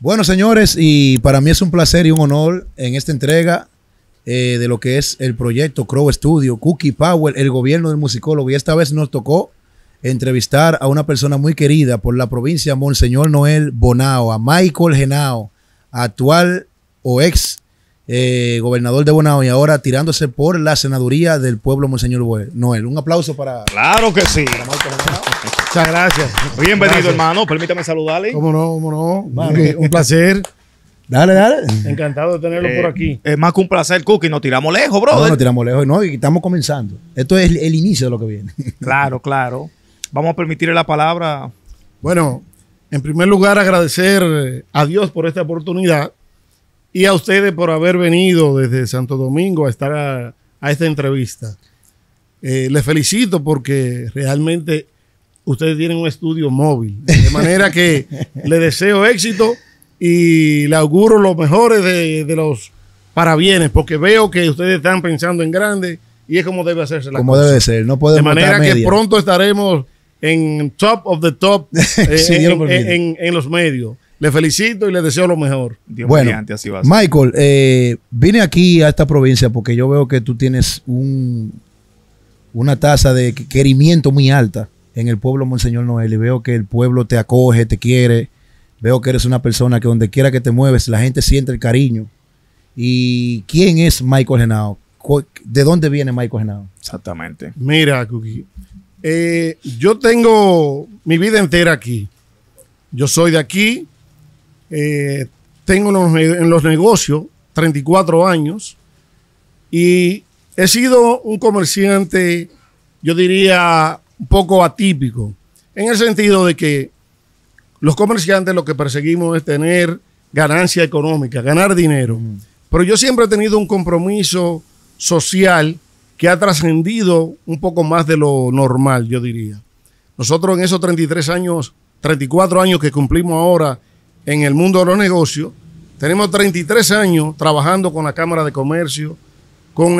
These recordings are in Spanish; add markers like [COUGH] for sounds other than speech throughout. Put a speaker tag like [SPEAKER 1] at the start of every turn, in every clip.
[SPEAKER 1] Bueno, señores, y para mí es un placer y un honor en esta entrega eh, de lo que es el proyecto Crow Studio, Cookie Power, el gobierno del musicólogo. Y esta vez nos tocó entrevistar a una persona muy querida por la provincia, Monseñor Noel Bonao, a Michael Genao, actual o ex eh, gobernador de Bonao y ahora tirándose por la senaduría del pueblo, Monseñor Noel. Un aplauso para.
[SPEAKER 2] Claro que sí.
[SPEAKER 3] Muchas gracias. Bienvenido, hermano.
[SPEAKER 2] Permítame saludarle. Cómo no, cómo no.
[SPEAKER 3] Un placer. Dale, dale.
[SPEAKER 2] Encantado de tenerlo por eh, aquí. Es más que un placer, Cookie. Nos tiramos lejos, bro. No, nos
[SPEAKER 1] tiramos lejos, no, y estamos comenzando. Esto es el, inicio de lo que viene. [LAUGHS]
[SPEAKER 2] Claro, claro. Vamos a permitirle la palabra. Bueno, en primer lugar, agradecer eh,
[SPEAKER 3] a Dios por esta oportunidad y a ustedes por haber venido desde Santo Domingo a estar a, esta entrevista. Eh, les felicito porque realmente ustedes tienen un estudio móvil. De manera que le deseo éxito y le auguro los mejores de, los parabienes, porque veo que ustedes están pensando en grande y es como debe hacerse la como Como debe ser, no puede De manera que pronto estaremos en top of the top [LAUGHS] eh, en, los medios. Le felicito y le deseo lo mejor. Michael,
[SPEAKER 1] eh, vine aquí a esta provincia porque yo veo que tú tienes un, una tasa de querimiento muy alta en el pueblo, Monseñor Noel, y veo que el pueblo te acoge, te quiere. Veo que eres una persona que donde quiera que te mueves, la gente siente el cariño. ¿Y quién es Michael Genao? ¿De dónde viene Michael Genao? Exactamente.
[SPEAKER 3] Mira, Kuki, eh, yo tengo mi vida entera aquí. Yo soy de aquí. Eh, tengo en los negocios 34 años y he sido un comerciante, yo diría, un poco atípico, en el sentido de que los comerciantes lo que perseguimos es tener ganancia económica, ganar dinero. Pero yo siempre he tenido un compromiso social que ha trascendido un poco más de lo normal, yo diría. Nosotros en esos 33 años, 34 años que cumplimos ahora en el mundo de los negocios, tenemos 33 años trabajando con la Cámara de Comercio, con,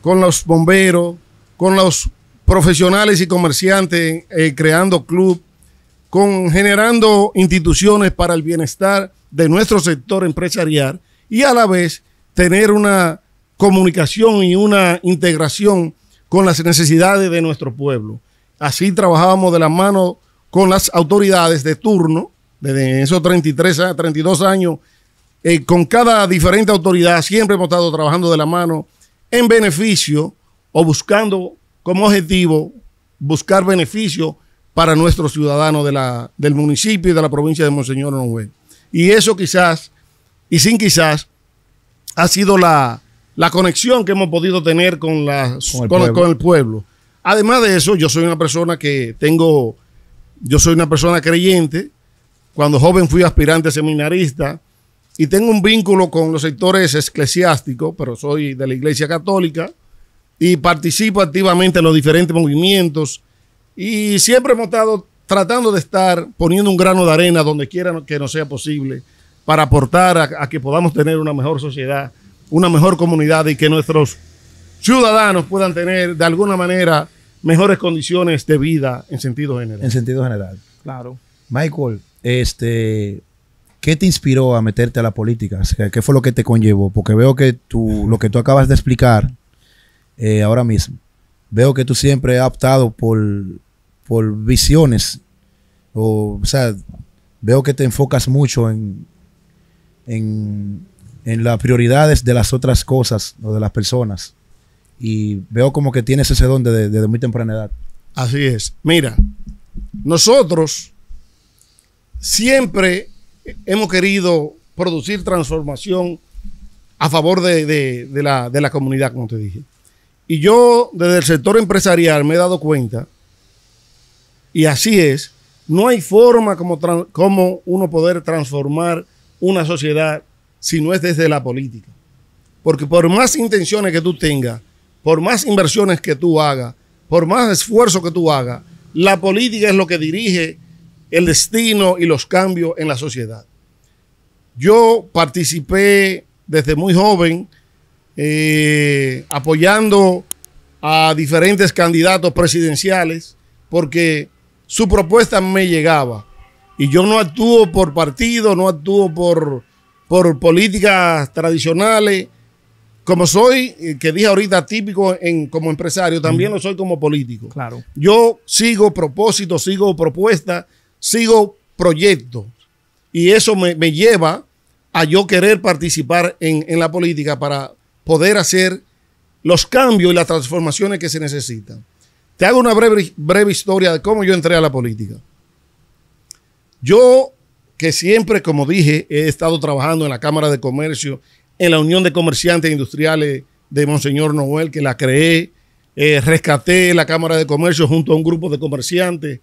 [SPEAKER 3] con los bomberos, con los profesionales y comerciantes eh, creando club, con, generando instituciones para el bienestar de nuestro sector empresarial y a la vez tener una comunicación y una integración con las necesidades de nuestro pueblo. Así trabajábamos de la mano con las autoridades de turno, desde esos 33 a 32 años, eh, con cada diferente autoridad, siempre hemos estado trabajando de la mano en beneficio o buscando como objetivo buscar beneficio para nuestros ciudadanos del municipio y de la provincia de Monseñor Noel. Y eso quizás, y sin quizás, ha sido la, conexión que hemos podido tener con, el pueblo. Además de eso, yo soy una persona que tengo, yo soy una persona creyente. Cuando joven fui aspirante seminarista y tengo un vínculo con los sectores eclesiásticos, pero soy de la Iglesia Católica y participo activamente en los diferentes movimientos y siempre hemos estado tratando de estar poniendo un grano de arena donde quiera que no sea posible para aportar a, que podamos tener una mejor sociedad, una mejor comunidad y que nuestros ciudadanos puedan tener de alguna manera mejores condiciones de vida en sentido general. En sentido general. Claro.
[SPEAKER 1] Michael, este, ¿qué te inspiró a meterte a la política? ¿Qué fue lo que te conllevó? Porque veo que tú, lo que tú acabas de explicar eh, ahora mismo. Veo que tú siempre has optado por, por visiones, o, sea, veo que te enfocas mucho en, en, las prioridades de las otras cosas o de las personas. Y veo como que tienes ese don desde, muy temprana edad.
[SPEAKER 3] Así es. Mira, nosotros siempre hemos querido producir transformación a favor de la comunidad, como te dije. Y yo desde el sector empresarial me he dado cuenta, y así es, no hay forma como, como uno poder transformar una sociedad si no es desde la política. Porque por más intenciones que tú tengas, por más inversiones que tú hagas, por más esfuerzo que tú hagas, la política es lo que dirige el destino y los cambios en la sociedad. Yo participé desde muy joven eh, apoyando a diferentes candidatos presidenciales porque su propuesta me llegaba. Y yo no actúo por partido, no actúo por, por políticas tradicionales. Como soy, eh, que dije ahorita, típico en, como empresario, también lo soy como político. Claro. Yo sigo propósito, sigo propuesta sigo proyecto Y eso me, lleva a yo querer participar en, en la política para poder hacer los cambios y las transformaciones que se necesitan. Te hago una breve, breve historia de cómo yo entré a la política. Yo, que siempre, como dije, he estado trabajando en la Cámara de Comercio, en la Unión de Comerciantes Industriales de Monseñor Noel, que la creé, eh, rescaté la Cámara de Comercio junto a un grupo de comerciantes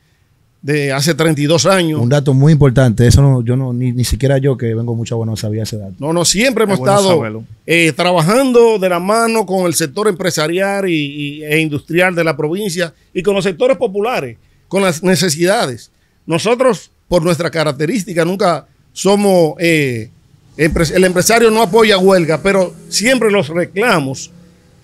[SPEAKER 3] de hace 32 años. Un
[SPEAKER 1] dato muy importante, eso no, yo no, ni, siquiera yo que vengo mucho a Buenos sabía ese dato.
[SPEAKER 3] No, no, siempre hemos estado eh, trabajando de la mano con el sector empresarial y, e industrial de la provincia y con los sectores populares, con las necesidades. Nosotros, por nuestra característica, nunca somos, eh, el empresario no apoya huelga, pero siempre los reclamos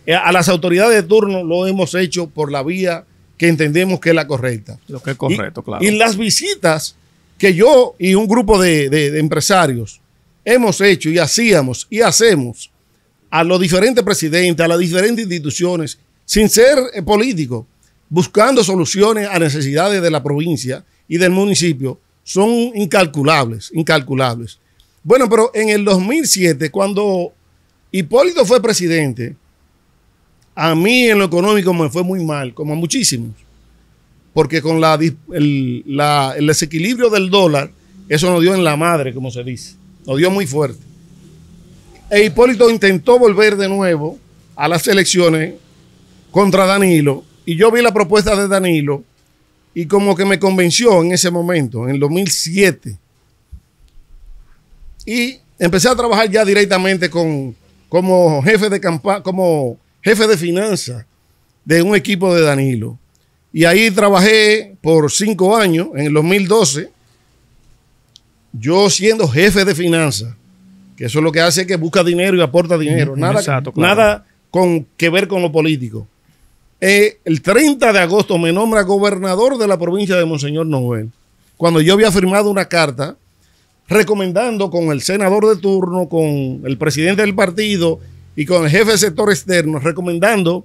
[SPEAKER 3] eh, a las autoridades de turno lo hemos hecho por la vía que entendemos que es la correcta.
[SPEAKER 2] Lo que es correcto, claro. Y
[SPEAKER 3] las visitas que yo y un grupo de, empresarios hemos hecho y hacíamos y hacemos a los diferentes presidentes, a las diferentes instituciones, sin ser eh, político, buscando soluciones a necesidades de la provincia y del municipio, son incalculables, incalculables. Bueno, pero en el 2007, cuando Hipólito fue presidente, a mí en lo económico me fue muy mal, como a muchísimos, porque con la, el, desequilibrio del dólar, eso nos dio en la madre, como se dice, nos dio muy fuerte. E Hipólito intentó volver de nuevo a las elecciones contra Danilo, y yo vi la propuesta de Danilo y como que me convenció en ese momento, en el 2007. Y empecé a trabajar ya directamente con, como jefe de campaña, como jefe de finanzas de un equipo de Danilo. Y ahí trabajé por cinco años, en el 2012, yo siendo jefe de finanzas, que eso es lo que hace que busca dinero y aporta dinero, nada, nada con que ver con lo político. Eh, el 30 de agosto me nombra gobernador de la provincia de Monseñor Noel, cuando yo había firmado una carta recomendando con el senador de turno, con el presidente del partido y con el jefe del sector externo recomendando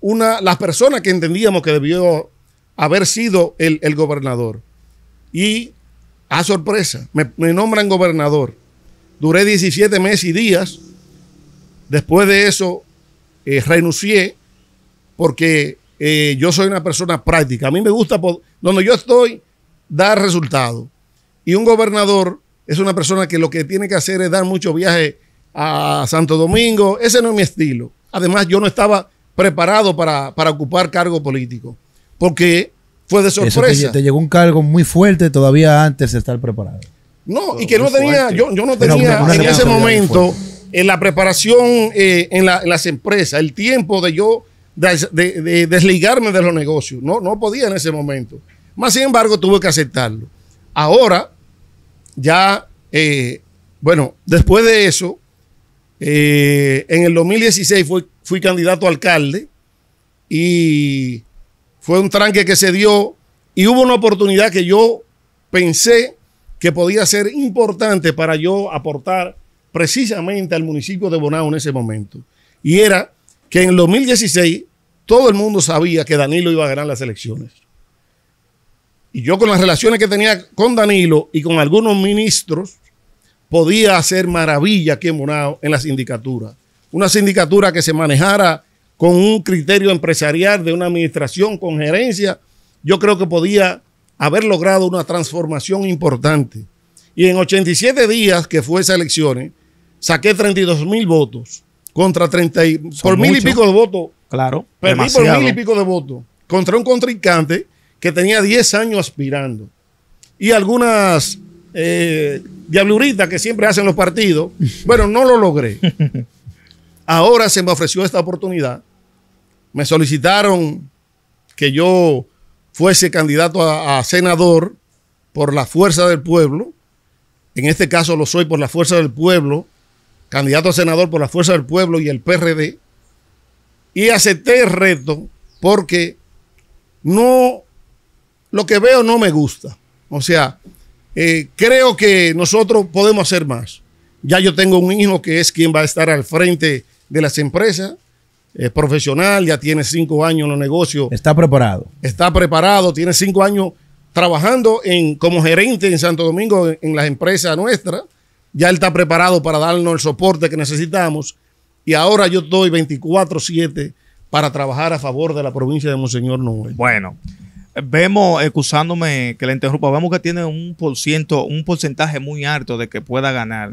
[SPEAKER 3] una, las personas que entendíamos que debió haber sido el, gobernador. Y a sorpresa, me, nombran gobernador. Duré 17 meses y días. Después de eso, eh, renuncié porque eh, yo soy una persona práctica. A mí me gusta, donde yo estoy, dar resultados. Y un gobernador es una persona que lo que tiene que hacer es dar muchos viajes a Santo Domingo. Ese no es mi estilo. Además, yo no estaba preparado para, ocupar cargo político, porque fue de sorpresa. te,
[SPEAKER 1] llegó un cargo muy fuerte todavía antes de estar preparado.
[SPEAKER 3] No, y que no tenía, yo, no tenía en ese momento en la preparación eh, en, las empresas, el tiempo de yo de, desligarme de los negocios. No, no podía en ese momento. Más sin embargo, tuve que aceptarlo. Ahora, ya, eh, bueno, después de eso, eh, en el 2016 fui, fui candidato a alcalde y fue un tranque que se dio y hubo una oportunidad que yo pensé que podía ser importante para yo aportar precisamente al municipio de Bonao en ese momento. Y era que en el 2016 todo el mundo sabía que Danilo iba a ganar las elecciones. Y yo con las relaciones que tenía con Danilo y con algunos ministros podía hacer maravilla aquí en Monao en la sindicatura. Una sindicatura que se manejara con un criterio empresarial de una administración con gerencia, yo creo que podía haber logrado una transformación importante. Y en 87 días que fue esa elecciones, saqué 32 mil votos contra 30 por mil y pico de votos. Claro. Perdí por mil y pico de votos contra un contrincante que tenía 10 años aspirando. Y algunas eh, diablurita que siempre hacen los partidos. Bueno, no lo logré. Ahora se me ofreció esta oportunidad. Me solicitaron que yo fuese candidato a, a senador por la fuerza del pueblo. En este caso lo soy por la fuerza del pueblo, candidato a senador por la fuerza del pueblo y el PRD. Y acepté el reto porque no, lo que veo no me gusta. O sea, eh, creo que nosotros podemos hacer más. Ya yo tengo un hijo que es quien va a estar al frente de las empresas, es eh, profesional, ya tiene cinco años en los negocios.
[SPEAKER 1] Está preparado.
[SPEAKER 3] Está preparado, tiene cinco años trabajando en, como gerente en Santo Domingo en, las empresas nuestras. Ya él está preparado para darnos el soporte que necesitamos. Y ahora yo doy
[SPEAKER 2] 24-7 para trabajar a favor de la provincia de Monseñor Noel. Bueno, Vemos, excusándome que le interrumpa, vemos que tiene un por un porcentaje muy alto de que pueda ganar.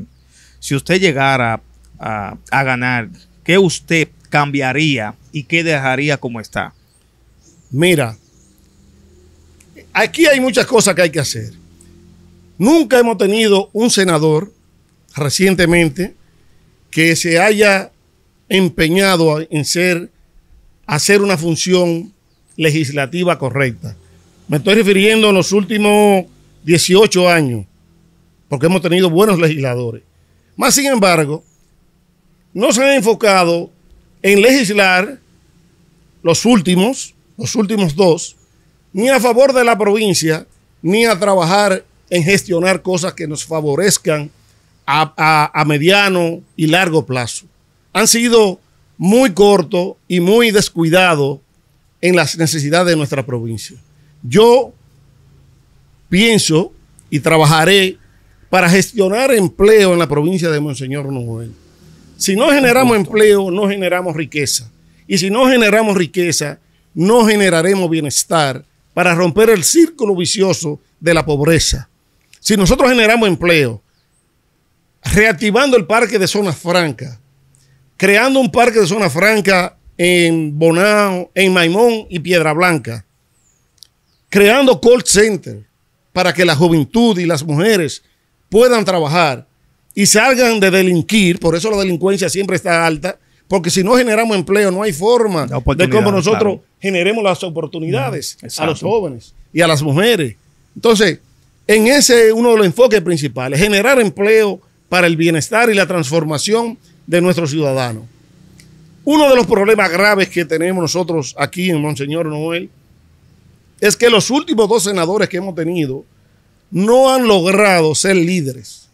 [SPEAKER 2] Si usted llegara a, a ganar, ¿qué usted cambiaría y qué dejaría como está? Mira,
[SPEAKER 3] aquí hay muchas cosas que hay que hacer. Nunca hemos tenido un senador recientemente que se haya empeñado en ser, hacer una función legislativa correcta. Me estoy refiriendo a los últimos 18 años, porque hemos tenido buenos legisladores. Más sin embargo, no se han enfocado en legislar los últimos, los últimos dos, ni a favor de la provincia, ni a trabajar en gestionar cosas que nos favorezcan a, a, a mediano y largo plazo. Han sido muy cortos y muy descuidados en las necesidades de nuestra provincia. Yo pienso y trabajaré para gestionar empleo en la provincia de Monseñor Noel. Si no generamos empleo, no generamos riqueza. Y si no generamos riqueza, no generaremos bienestar para romper el círculo vicioso de la pobreza. Si nosotros generamos empleo, reactivando el parque de zonas franca, creando un parque de zona franca en Bonao, en Maimón y Piedra Blanca, creando call center para que la juventud y las mujeres puedan trabajar y salgan de delinquir, por eso la delincuencia siempre está alta, porque si no generamos empleo no hay forma de cómo nosotros generemos las oportunidades a los jóvenes y a las mujeres. Entonces, en ese uno de los enfoques principales, generar empleo para el bienestar y la transformación de nuestros ciudadanos. Uno de los problemas graves que tenemos nosotros aquí en Monseñor Noel es que los últimos dos senadores que hemos tenido no han logrado ser líderes.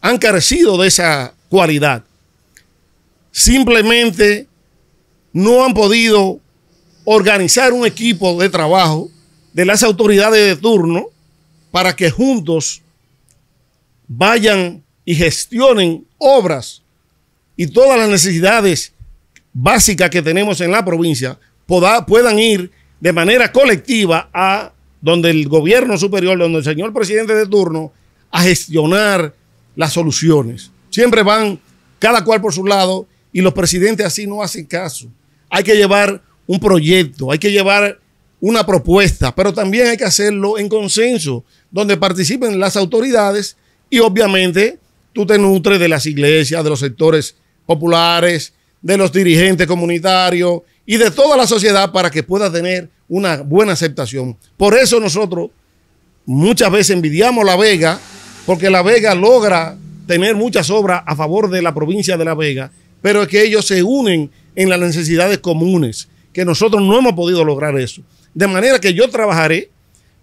[SPEAKER 3] Han carecido de esa cualidad. Simplemente no han podido organizar un equipo de trabajo de las autoridades de turno para que juntos vayan y gestionen obras y todas las necesidades básicas que tenemos en la provincia puedan ir de manera colectiva a donde el gobierno superior, donde el señor presidente de turno, a gestionar las soluciones. Siempre van cada cual por su lado y los presidentes así no hacen caso. Hay que llevar un proyecto, hay que llevar una propuesta, pero también hay que hacerlo en consenso, donde participen las autoridades y obviamente tú te nutres de las iglesias, de los sectores populares, de los dirigentes comunitarios y de toda la sociedad para que pueda tener una buena aceptación. Por eso nosotros muchas veces envidiamos La Vega, porque La Vega logra tener muchas obras a favor de la provincia de La Vega, pero es que ellos se unen en las necesidades comunes, que nosotros no hemos podido lograr eso. De manera que yo trabajaré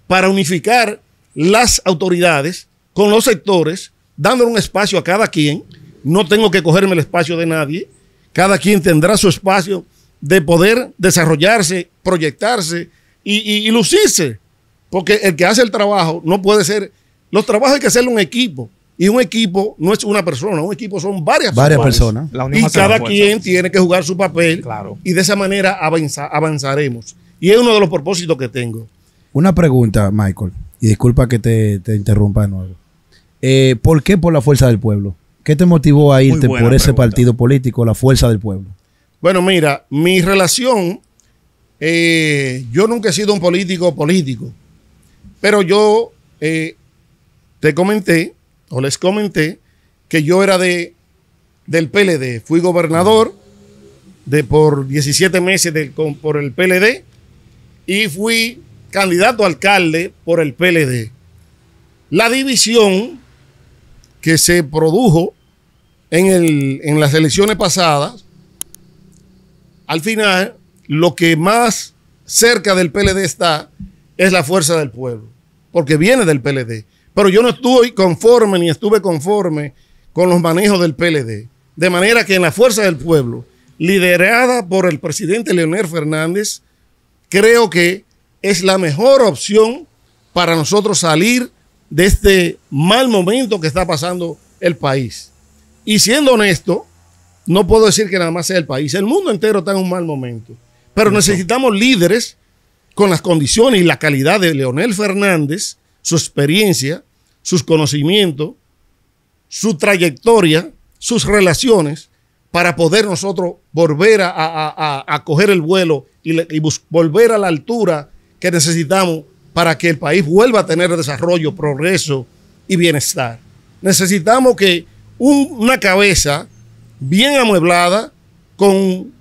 [SPEAKER 3] para unificar las autoridades con los sectores, dándole un espacio a cada quien. No tengo que cogerme el espacio de nadie cada quien tendrá su espacio de poder desarrollarse, proyectarse y, lucirse. Porque el que hace el trabajo no puede ser... Los trabajos hay que hacerlo un equipo. Y un equipo no es una persona, un equipo son varias, varias personas. y cada quien tiene que jugar su papel. Y de esa manera avanzaremos. Y es uno de los propósitos que tengo.
[SPEAKER 1] Una pregunta, Michael, y disculpa que te, interrumpa de nuevo. Eh, ¿Por qué por la fuerza del pueblo? ¿Qué te motivó a irte por ese partido político, la fuerza del pueblo?
[SPEAKER 3] Bueno, mira, mi relación, eh, yo nunca he sido un político político, pero yo eh, te comenté o les comenté que yo era de, del PLD, fui gobernador de por 17 meses por el PLD y fui candidato a alcalde por el PLD. La división que se produjo en, las elecciones pasadas, al final lo que más cerca del PLD está es la fuerza del pueblo, porque viene del PLD. Pero yo no estoy conforme ni estuve conforme con los manejos del PLD. De manera que en la fuerza del pueblo, liderada por el presidente Leonel Fernández, creo que es la mejor opción para nosotros salir de este mal momento que está pasando el país. Y siendo honesto, no puedo decir que nada más sea el país, el mundo entero está en un mal momento. Pero necesitamos líderes con las condiciones y la calidad de Leonel Fernández, su experiencia, sus conocimientos, su trayectoria, sus relaciones, para poder nosotros volver a, coger el vuelo y volver a la altura que necesitamos para que el país vuelva a tener desarrollo, progreso y bienestar. Necesitamos que una cabeza bien amueblada, con,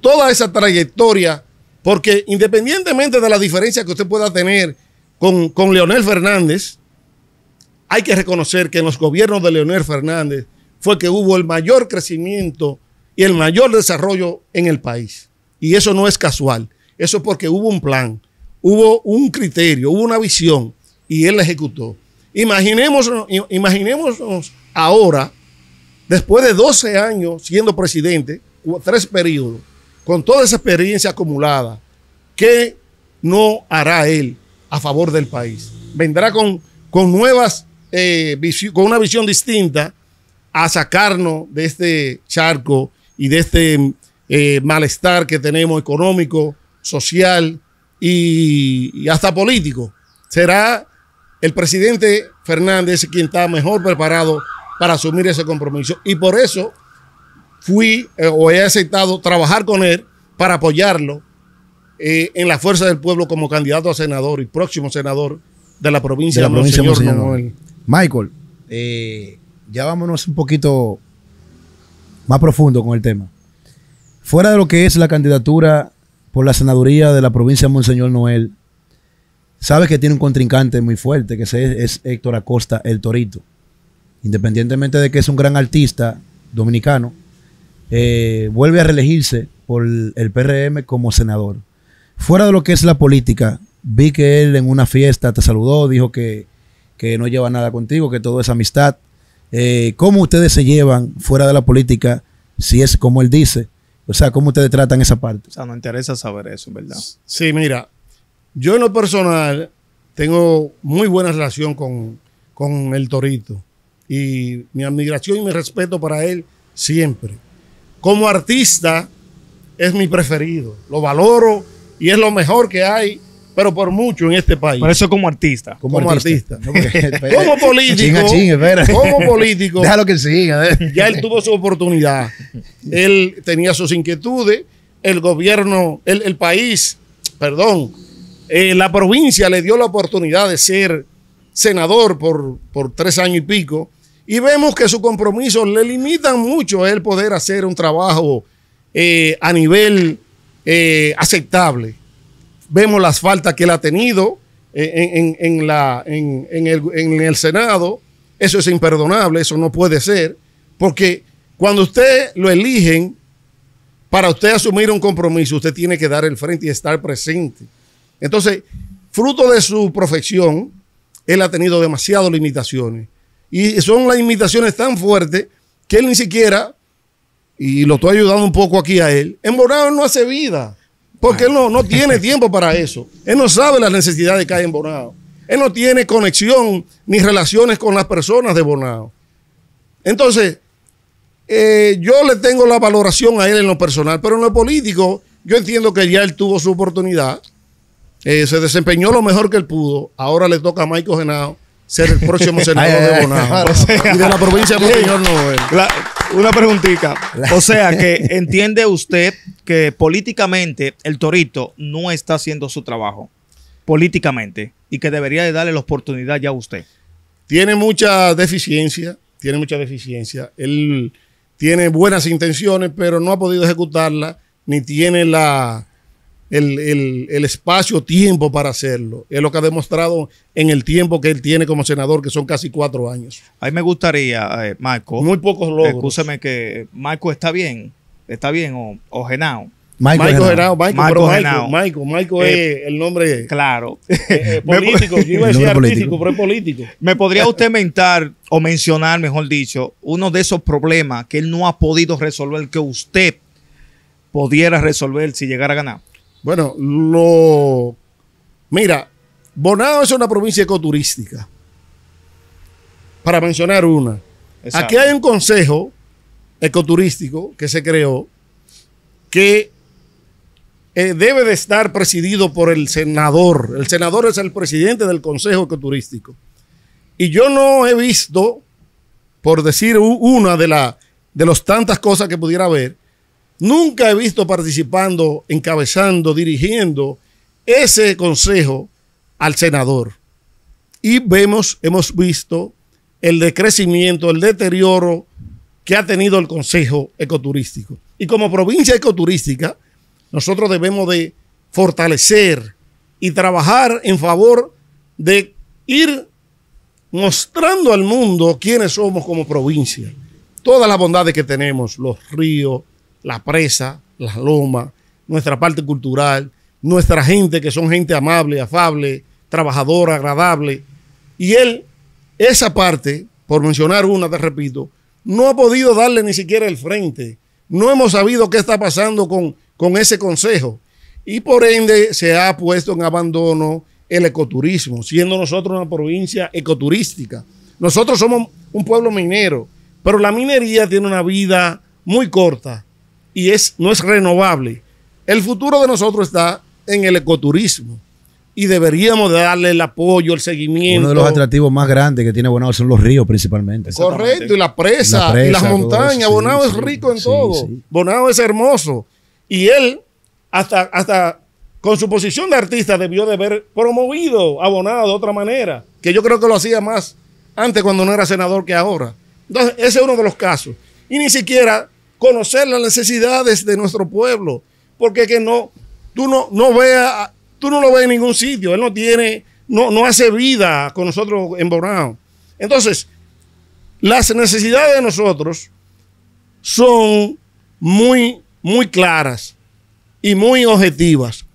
[SPEAKER 3] toda esa trayectoria, porque independientemente de la diferencia que usted pueda tener con, con Leonel Fernández, hay que reconocer que en los gobiernos de Leonel Fernández fue que hubo el mayor crecimiento y el mayor desarrollo en el país. Y eso no es casual, eso porque hubo un plan hubo un criterio, hubo una visión y él la ejecutó. Imaginémonos, ahora, después de 12 años siendo presidente, tres periodos, con toda esa experiencia acumulada, ¿qué no hará él a favor del país? Vendrá con, con nuevas, eh, con una visión distinta a sacarnos de este charco y de este eh, malestar que tenemos económico, social, y, hasta político. Será el presidente Fernández quien está mejor preparado para asumir ese compromiso. Y por eso fui eh, o he aceptado trabajar con él para apoyarlo eh, en la fuerza del pueblo como candidato a senador y próximo senador de la provincia de la señor Michael, eh,
[SPEAKER 1] ya vámonos un poquito más profundo con el tema. Fuera de lo que es la candidatura por la senaduría de la provincia de Monseñor Noel, sabes que tiene un contrincante muy fuerte, que es, Héctor Acosta, el Torito. Independientemente de que es un gran artista dominicano, eh, vuelve a reelegirse por el PRM como senador. Fuera de lo que es la política, vi que él en una fiesta te saludó, dijo que, no lleva nada contigo, que todo es amistad. Eh, ¿Cómo ustedes se llevan fuera de la política, si es como él dice, o sea, ¿cómo ustedes tratan esa parte?
[SPEAKER 2] O sea, nos interesa saber eso, ¿verdad? Sí, mira, yo en lo
[SPEAKER 3] personal tengo muy buena relación con, con el Torito y mi admiración y mi respeto para él siempre. Como artista es mi preferido, lo valoro y es lo mejor que hay pero por
[SPEAKER 2] mucho en este país. Por eso como artista. Como, artista. como político. como [LAUGHS] político. Déjalo
[SPEAKER 3] que siga. Eh. Ya él tuvo su oportunidad. Él tenía sus inquietudes. El gobierno, el, país, perdón, eh, la provincia le dio la oportunidad de ser senador por, tres años y pico. Y vemos que su compromiso le limitan mucho el poder hacer un trabajo eh, a nivel aceptable. Vemos las faltas que él ha tenido en, la, en, el, Senado. Eso es imperdonable, eso no puede ser, porque cuando usted lo eligen, para usted asumir un compromiso, usted tiene que dar el frente y estar presente. Entonces, fruto de su profesión, él ha tenido demasiadas limitaciones. Y son las limitaciones tan fuertes que él ni siquiera, y lo estoy ayudando un poco aquí a él, en Morado no hace vida. Porque ah. él no, no tiene tiempo para eso. Él no sabe las necesidades que hay en Bonao. Él no tiene conexión ni relaciones con las personas de Bonao. Entonces, eh, yo le tengo la valoración a él en lo personal, pero en lo político, yo entiendo que ya él tuvo su oportunidad. Eh, se desempeñó lo mejor que él pudo. Ahora le toca a Michael Genao ser el próximo [LAUGHS] senador de Bonao. [LAUGHS] y de la provincia de Monseñor
[SPEAKER 2] [LAUGHS] una preguntita. O sea, que entiende usted que políticamente el Torito no está haciendo su trabajo, políticamente, y que debería de darle la oportunidad ya a usted. Tiene mucha deficiencia,
[SPEAKER 3] tiene mucha deficiencia. Él tiene buenas intenciones, pero no ha podido ejecutarla, ni tiene la, el, espacio-tiempo para hacerlo. Es lo que ha demostrado en el tiempo que él tiene como senador, que son casi cuatro años.
[SPEAKER 2] ahí me gustaría, eh, Marco. Muy pocos logros. que Marco está bien está bien, o, o Genao. Michael, Genao, Michael, Michael, eh, es el nombre eh, claro. [LAUGHS] Eh, [LAUGHS] político, yo iba a decir artístico, pero es político. ¿Me podría usted mentar o mencionar, mejor dicho, uno de esos problemas que él no ha podido resolver, que usted pudiera resolver si llegara a ganar?
[SPEAKER 3] Bueno, lo... Mira, Bonao es una provincia ecoturística. Para mencionar una. Aquí hay un consejo ecoturístico que se creó, que eh, debe de estar presidido por el senador. El senador es el presidente del Consejo Ecoturístico. Y yo no he visto, por decir una de, la, de las tantas cosas que pudiera haber, nunca he visto participando, encabezando, dirigiendo ese consejo al senador. Y vemos, hemos visto el decrecimiento, el deterioro que ha tenido el Consejo Ecoturístico. Y como provincia ecoturística, nosotros debemos de fortalecer y trabajar en favor de ir mostrando al mundo quiénes somos como provincia. Todas las bondades que tenemos, los ríos, la presa, las lomas, nuestra parte cultural, nuestra gente que son gente amable, afable, trabajadora, agradable. Y él, esa parte, por mencionar una, te repito, no ha podido darle ni siquiera el frente. No hemos sabido qué está pasando con, con ese consejo. Y por ende se ha puesto en abandono el ecoturismo, siendo nosotros una provincia ecoturística. Nosotros somos un pueblo minero, pero la minería tiene una vida muy corta y es, no es renovable. El futuro de nosotros está en el ecoturismo y deberíamos darle el apoyo, el seguimiento. Uno de los
[SPEAKER 1] atractivos más grandes que tiene Bonado son los ríos principalmente.
[SPEAKER 3] Correcto, y la presa, y las montañas. Bonado es rico en todo. Bonado es hermoso. Y él, hasta, hasta con su posición de artista, debió de haber promovido a de otra manera, que yo creo que lo hacía más antes cuando no era senador que ahora. Entonces, ese es uno de los casos. Y ni siquiera conocer las necesidades de nuestro pueblo, porque que no, tú no, no veas Tú no lo ves en ningún sitio. Él no tiene, no, no hace vida con nosotros en Bonao. Entonces, las necesidades de nosotros son muy, muy claras y muy objetivas.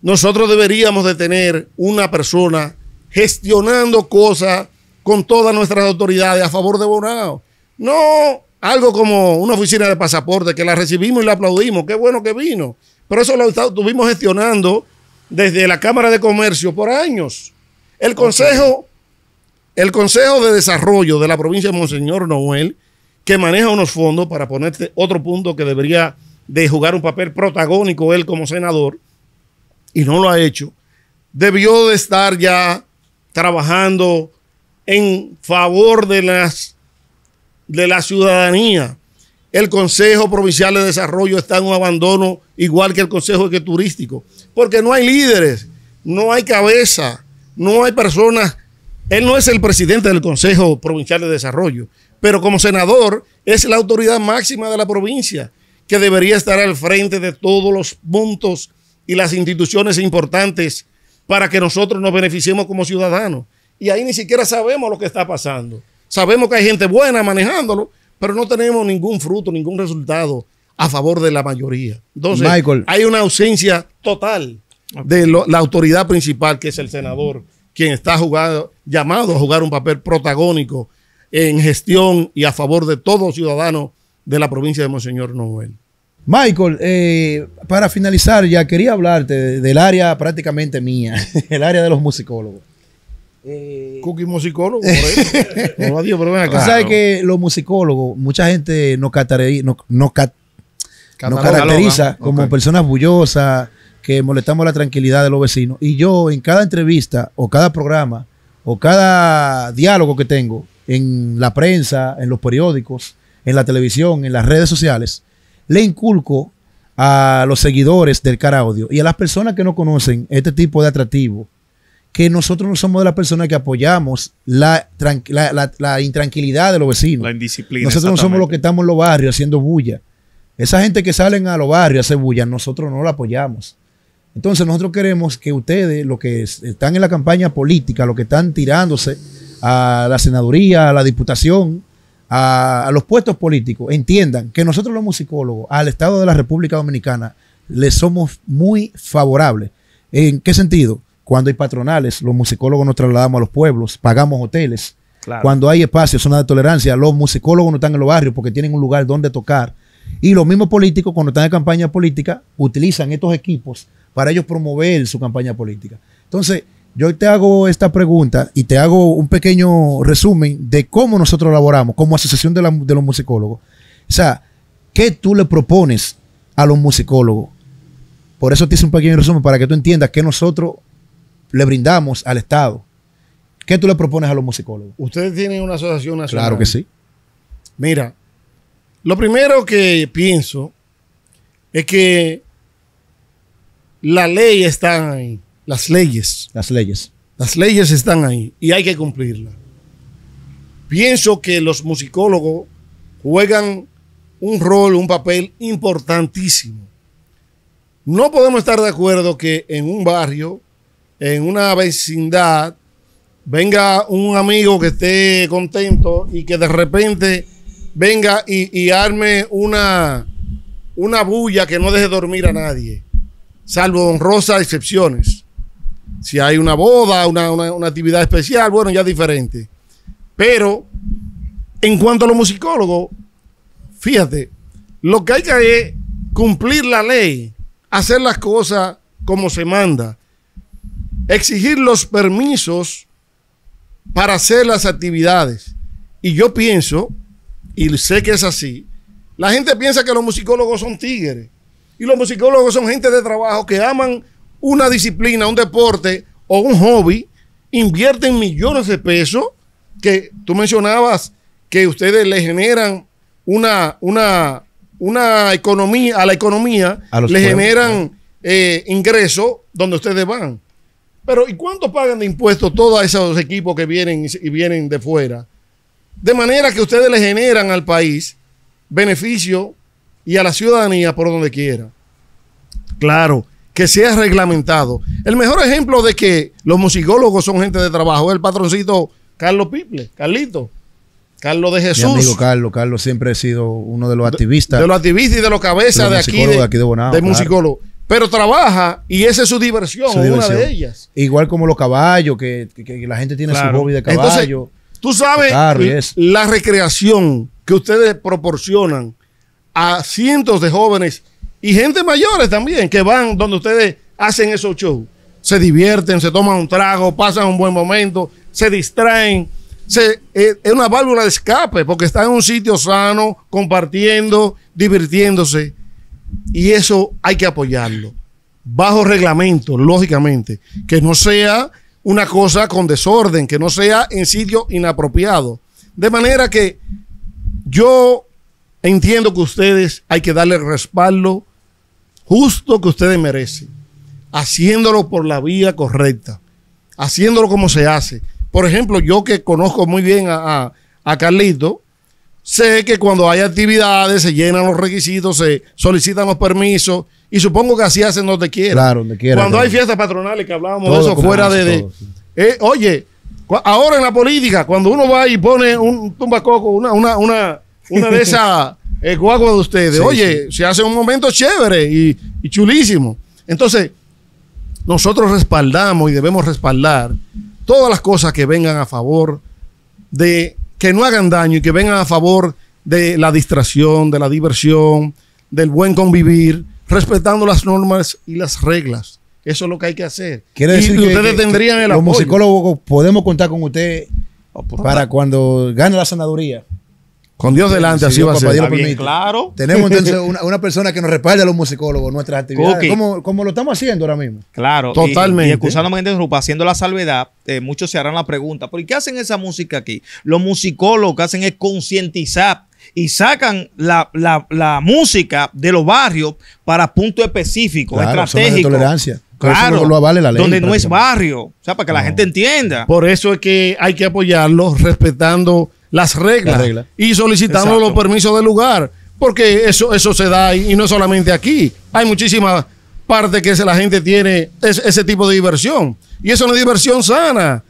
[SPEAKER 3] Nosotros deberíamos de tener una persona gestionando cosas con todas nuestras autoridades a favor de Bonao. No algo como una oficina de pasaporte que la recibimos y la aplaudimos. Qué bueno que vino. Pero eso lo estuvimos gestionando desde la Cámara de Comercio por años. El Consejo, el Consejo de Desarrollo de la provincia de Monseñor Noel, que maneja unos fondos para ponerte otro punto que debería de jugar un papel protagónico él como senador, y no lo ha hecho, debió de estar ya trabajando en favor de, las, de la ciudadanía el Consejo Provincial de Desarrollo está en un abandono igual que el Consejo Turístico, porque no hay líderes, no hay cabeza, no hay personas. Él no es el presidente del Consejo Provincial de Desarrollo, pero como senador es la autoridad máxima de la provincia que debería estar al frente de todos los puntos y las instituciones importantes para que nosotros nos beneficiemos como ciudadanos. Y ahí ni siquiera sabemos lo que está pasando. Sabemos que hay gente buena manejándolo, pero no tenemos ningún fruto, ningún resultado a favor de la mayoría. Entonces, hay una ausencia total de la autoridad principal, que es el senador, quien está jugado, llamado a jugar un papel protagónico en gestión y a favor de todos ciudadanos de la provincia de Monseñor Noel. Michael,
[SPEAKER 1] eh, para finalizar, ya quería hablarte del área prácticamente mía, [LAUGHS] el área de los musicólogos.
[SPEAKER 3] Eh, Cookie musicólogo, [LAUGHS] no, pero acá. sabes
[SPEAKER 1] que los musicólogos, mucha gente nos, caracteriza como personas bullosas, que molestamos la tranquilidad de los vecinos. Y yo en cada entrevista o cada programa o cada diálogo que tengo en la prensa, en los periódicos, en la televisión, en las redes sociales, le inculco a los seguidores del Cara Audio y a las personas que no conocen este tipo de atractivo que nosotros no somos de las personas que apoyamos la, la, intranquilidad de
[SPEAKER 2] los vecinos. La indisciplina.
[SPEAKER 1] Nosotros no somos los que estamos en los barrios haciendo bulla. Esa gente que salen a los barrios a hacer bulla, nosotros no la apoyamos. Entonces nosotros queremos que ustedes, los que están en la campaña política, los que están tirándose a la senaduría, a la diputación, a, los puestos políticos, entiendan que nosotros los musicólogos, al Estado de la República Dominicana, le somos muy favorables. ¿En qué sentido? Cuando hay patronales, los musicólogos nos trasladamos a los pueblos, pagamos hoteles. Cuando hay espacios, zona de tolerancia, los musicólogos no están en los barrios porque tienen un lugar donde tocar. Y los mismos políticos, cuando están en campaña política, utilizan estos equipos para ellos promover su campaña política. Entonces, yo te hago esta pregunta y te hago un pequeño resumen de cómo nosotros laboramos como asociación de los musicólogos. O sea, ¿qué tú le propones a los musicólogos? Por eso te hice un pequeño resumen para que tú entiendas que nosotros le
[SPEAKER 3] brindamos al Estado. ¿Qué tú le propones a los musicólogos? Ustedes tienen una asociación nacional. Claro que sí. Mira, lo primero que pienso es que la ley está ahí. Las leyes. Las leyes. Las leyes están ahí y hay que cumplirlas. Pienso que los musicólogos juegan un rol, un papel importantísimo. No podemos estar de acuerdo que en un barrio en una vecindad venga un amigo que esté contento y que de repente venga y, arme una, una bulla que no deje dormir a nadie, salvo honrosas excepciones. Si hay una boda, una, actividad especial, bueno, ya es diferente. Pero en cuanto a los musicólogos, fíjate, lo que hay que es cumplir la ley, hacer las cosas como se manda exigir los permisos para hacer las actividades. Y yo pienso, y sé que es así, la gente piensa que los musicólogos son tigres. Y los musicólogos son gente de trabajo que aman una disciplina, un deporte o un hobby, invierten millones de pesos, que tú mencionabas que ustedes le generan una, una, una economía, a la economía le generan eh, ingresos donde ustedes van. Pero ¿y cuánto pagan de impuestos todos esos equipos que vienen y vienen de fuera? De manera que ustedes le generan al país beneficio y a la ciudadanía por donde quiera. Claro, que sea reglamentado. El mejor ejemplo de que los musicólogos son gente de trabajo es el patroncito Carlos Piple, Carlito. Carlos de Jesús. Mi amigo
[SPEAKER 1] Carlos, Carlos siempre ha sido uno de los activistas. De, los activistas
[SPEAKER 3] y de los cabezas de, aquí, de, musicólogos pero trabaja y esa es su diversión, una de ellas.
[SPEAKER 1] Igual como los
[SPEAKER 3] caballos, que, la gente tiene su hobby de caballo. Entonces, tú sabes la recreación que ustedes proporcionan a cientos de jóvenes y gente mayores también que van donde ustedes hacen esos shows. Se divierten, se toman un trago, pasan un buen momento, se distraen. Eh, es una válvula de escape porque están en un sitio sano, compartiendo, divirtiéndose y eso hay que apoyarlo. Bajo reglamento, lógicamente. Que no sea una cosa con desorden, que no sea en sitio inapropiado. De manera que yo entiendo que ustedes hay que darle el respaldo justo que ustedes merecen, haciéndolo por la vía correcta, haciéndolo como se hace. Por ejemplo, yo que conozco muy bien a, a, a Carlito, Sé que cuando hay actividades se llenan los requisitos, se solicitan los permisos y supongo que así hacen donde quieran. Claro, donde quieran. Cuando hay fiestas patronales que hablábamos de eso fuera de... Eh, oye, ahora en la política, cuando uno va y pone un tumbacoco, una, una, una, una de esas [LAUGHS] eh, de ustedes, oye, se hace un momento chévere y chulísimo. Entonces, nosotros respaldamos y debemos respaldar todas las cosas que vengan a favor de que no hagan daño y que vengan a favor de la distracción, de la diversión, del buen convivir, respetando las normas y las reglas. Eso es lo que hay que hacer. Quiere decir que, ustedes tendrían el
[SPEAKER 1] apoyo. Como psicólogos podemos contar con usted oh, para cuando gane la sanaduría.
[SPEAKER 2] Con Dios delante, así va a ser. claro. Tenemos entonces
[SPEAKER 1] [LAUGHS] una, persona que nos respalda a los musicólogos, nuestras actividades, como, lo estamos haciendo ahora mismo.
[SPEAKER 2] Claro, totalmente. Y, y de haciendo la salvedad, eh, muchos se harán la pregunta, ¿por qué hacen esa música aquí? Los musicólogos que hacen es concientizar y sacan la, música de los barrios para puntos específicos, claro, estratégicos.
[SPEAKER 1] Claro, lo donde no es
[SPEAKER 2] barrio, o sea,
[SPEAKER 3] para que la gente entienda. Por eso es que hay que apoyarlos respetando las reglas, y solicitamos los permisos del lugar, porque eso, eso se da y, no solamente aquí, hay muchísima partes que la gente tiene ese tipo de diversión y eso una diversión sana.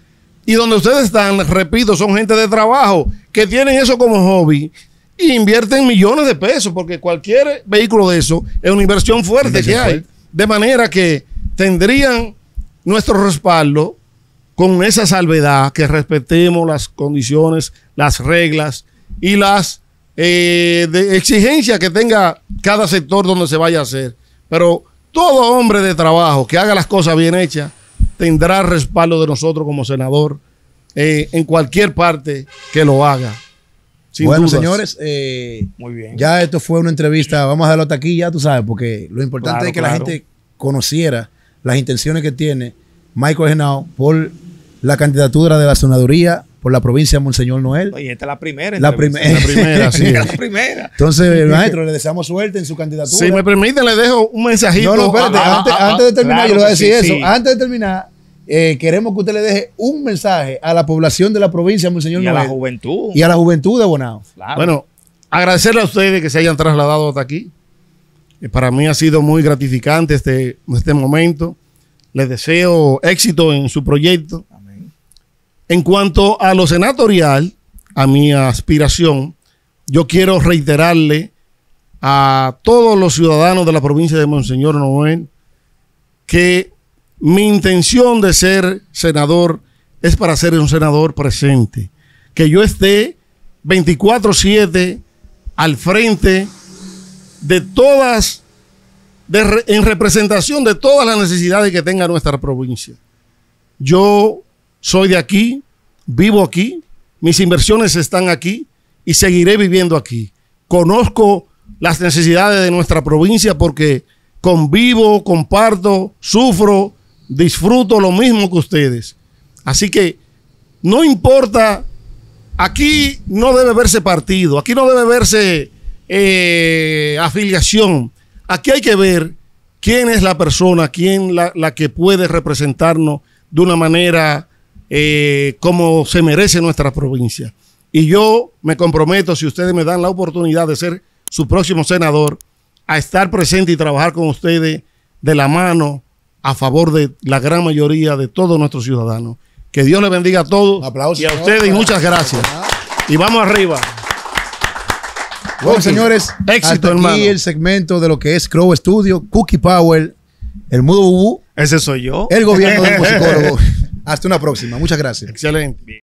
[SPEAKER 3] Y donde ustedes están, repito, son gente de trabajo que tienen eso como hobby e invierten millones de pesos, porque cualquier vehículo de eso es una inversión fuerte que hay. De manera que tendrían nuestro respaldo con esa salvedad que respetemos las condiciones, las reglas y las eh, de exigencias que tenga cada sector donde se vaya a hacer. Pero todo hombre de trabajo que haga las cosas bien hechas tendrá respaldo de nosotros como senador eh, en cualquier parte que lo haga. Sin bueno, señores,
[SPEAKER 1] eh, Muy bien. ya
[SPEAKER 3] esto fue una entrevista. Vamos a dejarlo hasta aquí, ya tú sabes, porque
[SPEAKER 1] lo importante es que la gente conociera las intenciones que tiene Michael Genao por la candidatura de la senaduría por la provincia de Monseñor Noel.
[SPEAKER 2] Oye, esta es la primera. La,
[SPEAKER 1] primera, la primera. [LAUGHS]
[SPEAKER 3] Entonces, [LAUGHS] maestro,
[SPEAKER 1] le deseamos suerte en su candidatura. Si me permite, le
[SPEAKER 3] dejo un mensajito. No, no, espérate. antes, de terminar, yo le voy a decir eso.
[SPEAKER 1] Antes de terminar, eh, queremos que usted le deje un mensaje a la población de la provincia de Monseñor Noel. Y a la
[SPEAKER 3] juventud. Y
[SPEAKER 1] a la juventud de Bonao.
[SPEAKER 3] Bueno, agradecerle a ustedes que se hayan trasladado hasta aquí. Eh, para mí ha sido muy gratificante este, este momento. Les deseo éxito en su proyecto. En cuanto a lo senatorial, a mi aspiración, yo quiero reiterarle a todos los ciudadanos de la provincia de Monseñor Noel que mi intención de ser senador es para ser un senador presente, que yo esté 24/7 al frente de todas, en representación de todas las necesidades que tenga nuestra provincia. Yo soy de aquí, vivo aquí, mis inversiones están aquí y seguiré viviendo aquí. Conozco las necesidades de nuestra provincia porque convivo, comparto, sufro, disfruto lo mismo que ustedes. Así que no importa, aquí no debe verse partido, aquí no debe verse eh, afiliación, aquí hay que ver quién es la persona, quién la, la que puede representarnos de una manera eh, como se merece nuestra provincia. Y yo me comprometo, si ustedes me dan la oportunidad de ser su próximo senador, a estar presente y trabajar con ustedes de la mano a favor de la gran mayoría de todos nuestros ciudadanos. Que Dios les bendiga a todos aplauso, y a ustedes y muchas gracias. Y vamos arriba. Bueno, señores,
[SPEAKER 1] éxito, hasta aquí el segmento de lo que es Crow Studio, Cookie Power, el Mudo Bubú. Ese soy yo. El gobierno del musicólogo. [LAUGHS]
[SPEAKER 3] Hasta una próxima. Muchas gracias. Excelente.